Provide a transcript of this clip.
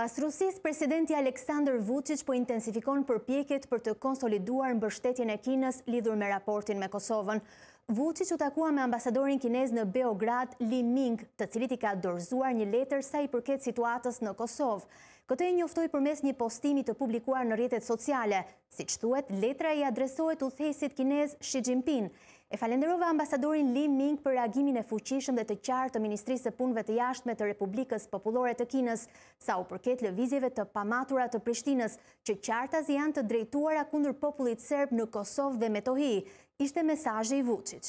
Pas Rusis, presidenti Aleksandr Vucic po intensifikon përpjekit për të konsoliduar në bërshtetjen e Kinës lidhur me raportin me Kosovën. Vucic u takua me ambasadorin kinez në Beograd, Li Ming, të cilit i ka dorzuar një letër sa i përket situatës në Kosovë. Këtë e njoftoj përmes një postimi të publikuar në rjetet sociale. Si që thuet, letra i adresohet u thejsit kinez Xi Jinping, E falenderova ambasadorin Li Ming për reagimin e fuqishëm dhe të qartë të Ministrisë e Punëve të Jashtme të Republikës Popullore të Kinës, sa u përket lëvizjeve të pamatura të Prishtinës, që qartas janë të drejtuara kundur popullit serb në Kosovë dhe Metohi, ishte mesajë i Vucic.